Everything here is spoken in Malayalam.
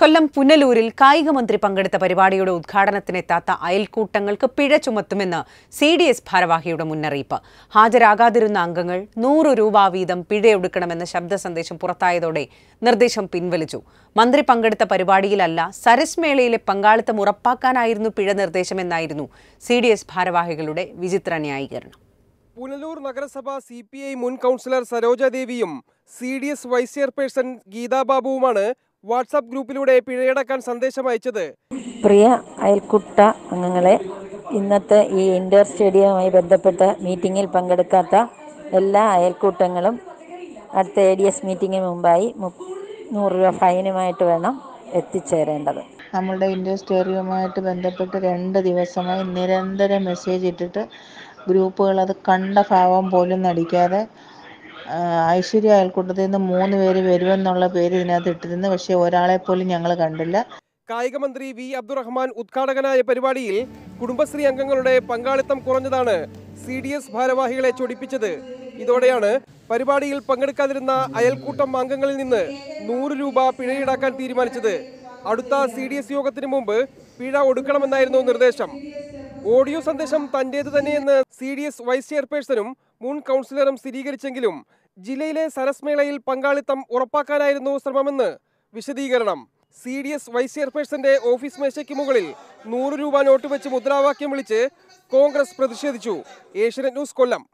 കൊല്ലം പുനലൂരിൽ കായിക മന്ത്രി പങ്കെടുത്ത പരിപാടിയുടെ ഉദ്ഘാടനത്തിനെത്താത്ത അയൽക്കൂട്ടങ്ങൾക്ക് പിഴ ചുമത്തുമെന്ന് സി ഡി എസ് ഭാരവാഹിയുടെ മുന്നറിയിപ്പ് ഹാജരാകാതിരുന്ന അംഗങ്ങൾ നൂറ് രൂപ വീതം പിഴയൊടുക്കണമെന്ന ശബ്ദ സന്ദേശം പുറത്തായതോടെ നിർദ്ദേശം പിൻവലിച്ചു മന്ത്രി പങ്കെടുത്ത പരിപാടിയിലല്ല സരസ് മേളയിലെ പങ്കാളിത്തം ഉറപ്പാക്കാനായിരുന്നു പിഴ നിർദ്ദേശമെന്നായിരുന്നു സി ഡി എസ് ഭാരവാഹികളുടെ വിചിത്ര ന്യായീകരണം പുനലൂർ നഗരസഭ സി പി ഐ മുൻ കൗൺസിലർ സരോജ ദേവിയും C D S vice chairperson Geetha ബാബുവുമാണ് വാട്സാപ്പ് ഗ്രൂപ്പിലൂടെ പിഴയടക്കാൻ സന്ദേശം അയച്ചത് പ്രിയ അയൽക്കുട്ട അംഗങ്ങളെ ഇന്നത്തെ ഈ ഇൻഡോർ സ്റ്റേഡിയവുമായി ബന്ധപ്പെട്ട മീറ്റിംഗിൽ പങ്കെടുക്കാത്ത എല്ലാ അയൽക്കൂട്ടങ്ങളും അടുത്ത എ ഡി എസ് മീറ്റിംഗിന് മുമ്പായി നൂറ് രൂപ ഫൈനുമായിട്ട് വേണം എത്തിച്ചേരേണ്ടത് നമ്മളുടെ ഇൻഡോർ സ്റ്റേഡിയവുമായിട്ട് ബന്ധപ്പെട്ട് രണ്ട് ദിവസമായി നിരന്തരം മെസ്സേജ് ഇട്ടിട്ട് ഗ്രൂപ്പുകൾ അത് കണ്ട ഭാവം പോലും നടിക്കാതെ ഐശ്വര്യ അയൽക്കൂട്ടത്തിൽ നിന്ന് മൂന്ന് പേര് വരുമെന്നുള്ള പേര് ഇതിനകത്ത് ഇട്ടിരുന്നു പക്ഷേ ഒരാളെ പോലും ഞങ്ങൾ കണ്ടില്ല കായികമന്ത്രി വി അബ്ദുറഹ്മാൻ ഉദ്ഘാടകനായ പരിപാടിയിൽ കുടുംബശ്രീ അംഗങ്ങളുടെ പങ്കാളിത്തം കുറഞ്ഞതാണ് സി ഡി എസ് ഭാരവാഹികളെ ചൊടിപ്പിച്ചത് ഇതോടെയാണ് പരിപാടിയിൽ പങ്കെടുക്കാതിരുന്ന അയൽക്കൂട്ടം അംഗങ്ങളിൽ നിന്ന് നൂറ് രൂപ ഈടാക്കാൻ തീരുമാനിച്ചത് അടുത്ത സി ഡി എസ് യോഗത്തിന് മുമ്പ് പിഴ ഒടുക്കണമെന്നായിരുന്നു നിർദ്ദേശം ഓഡിയോ സന്ദേശം തന്റേത് തന്നെയെന്ന് സി ഡി എസ് വൈസ് ചെയർപേഴ്സണും മുൻ കൗൺസിലറും സ്ഥിരീകരിച്ചെങ്കിലും ജില്ലയിലെ സരസ്മേളയിൽ പങ്കാളിത്തം ഉറപ്പാക്കാനായിരുന്നു ശ്രമമെന്ന് വിശദീകരണം സി ഡി എസ് വൈസ് ചെയർപേഴ്സന്റെ ഓഫീസ് മേശയ്ക്ക് മുകളിൽ നൂറ് രൂപ നോട്ട് വെച്ച് മുദ്രാവാക്യം വിളിച്ച് കോൺഗ്രസ് പ്രതിഷേധിച്ചു ഏഷ്യനെറ്റ് ന്യൂസ് കൊല്ലം